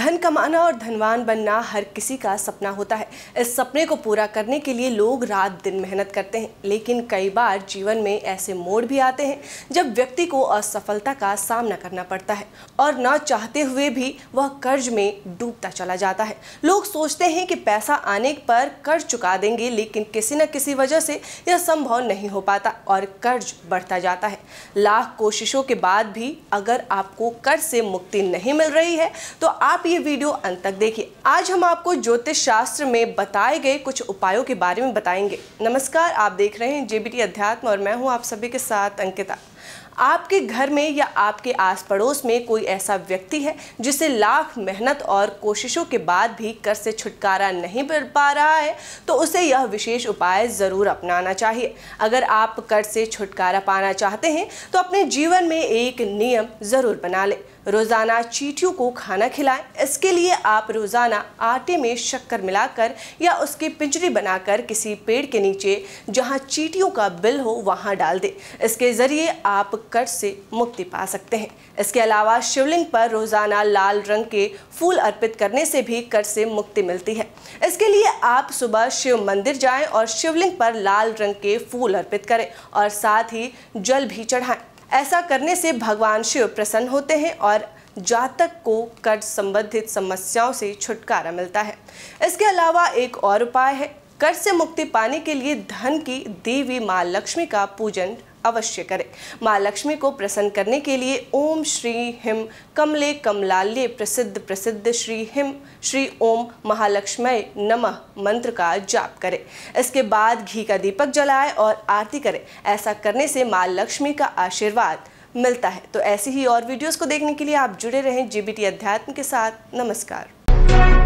धन कमाना और धनवान बनना हर किसी का सपना होता है इस सपने को पूरा करने के लिए लोग रात दिन मेहनत करते हैं लेकिन कई बार जीवन में ऐसे मोड़ भी आते हैं जब व्यक्ति को असफलता का सामना करना पड़ता है और न चाहते हुए भी वह कर्ज में डूबता चला जाता है लोग सोचते हैं कि पैसा आने पर कर्ज चुका देंगे लेकिन किसी न किसी वजह से यह संभव नहीं हो पाता और कर्ज बढ़ता जाता है लाख कोशिशों के बाद भी अगर आपको कर्ज से मुक्ति नहीं मिल रही है तो आप ये वीडियो अंत तक देखिए आज हम आपको ज्योतिष शास्त्र में बताए गए कुछ उपायों के बारे में बताएंगे नमस्कार आप देख रहे हैं जेबीटी अध्यात्म और मैं हूं आप सभी के साथ अंकिता आपके घर में या आपके आस पड़ोस में कोई ऐसा व्यक्ति है जिसे लाख मेहनत और कोशिशों के बाद भी कर से छुटकारा नहीं मिल पा रहा है तो उसे यह विशेष उपाय ज़रूर अपनाना चाहिए अगर आप कर से छुटकारा पाना चाहते हैं तो अपने जीवन में एक नियम ज़रूर बना लें रोज़ाना चीटियों को खाना खिलाएं इसके लिए आप रोज़ाना आटे में शक्कर मिलाकर या उसकी पिंजरी बनाकर किसी पेड़ के नीचे जहां चीटियों का बिल हो वहां डाल दें इसके ज़रिए आप कर्ज से मुक्ति पा सकते हैं इसके अलावा शिवलिंग पर रोजाना लाल रंग के फूल अर्पित करने से भी कर्ज से मुक्ति मिलती है इसके लिए आप सुबह शिव मंदिर जाएं और शिवलिंग पर लाल रंग के फूल अर्पित करें और साथ ही जल भी चढ़ाएं ऐसा करने से भगवान शिव प्रसन्न होते हैं और जातक को कर्ज संबंधित समस्याओं से छुटकारा मिलता है इसके अलावा एक और उपाय है कर्ज से मुक्ति पाने के लिए धन की देवी माँ लक्ष्मी का पूजन अवश्य करें माँ लक्ष्मी को प्रसन्न करने के लिए ओम श्री हिम कमले कमलाल्य प्रसिद्ध प्रसिद्ध श्री हिम श्री ओम महालक्ष्मय नमः मंत्र का जाप करें इसके बाद घी का दीपक जलाएं और आरती करें ऐसा करने से माँ लक्ष्मी का आशीर्वाद मिलता है तो ऐसी ही और वीडियोस को देखने के लिए आप जुड़े रहें जीबीटी अध्यात्म के साथ नमस्कार